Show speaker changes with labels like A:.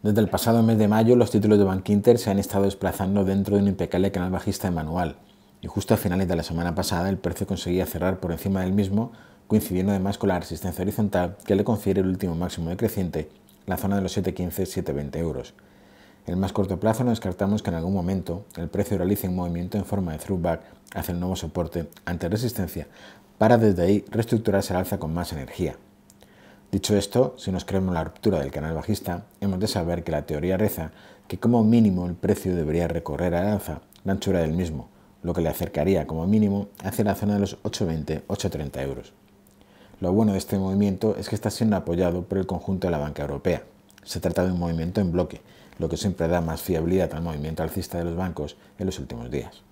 A: Desde el pasado mes de mayo, los títulos de Bankinter se han estado desplazando dentro de un impecable canal bajista de manual, y justo a finales de la semana pasada el precio conseguía cerrar por encima del mismo, coincidiendo además con la resistencia horizontal que le confiere el último máximo decreciente, la zona de los 715-720 euros. En el más corto plazo no descartamos que en algún momento el precio realice un movimiento en forma de throwback hacia el nuevo soporte ante resistencia, para desde ahí reestructurarse al alza con más energía. Dicho esto, si nos creemos la ruptura del canal bajista, hemos de saber que la teoría reza que como mínimo el precio debería recorrer la alza la anchura del mismo, lo que le acercaría como mínimo hacia la zona de los 8,20-8,30 euros. Lo bueno de este movimiento es que está siendo apoyado por el conjunto de la banca europea. Se trata de un movimiento en bloque, lo que siempre da más fiabilidad al movimiento alcista de los bancos en los últimos días.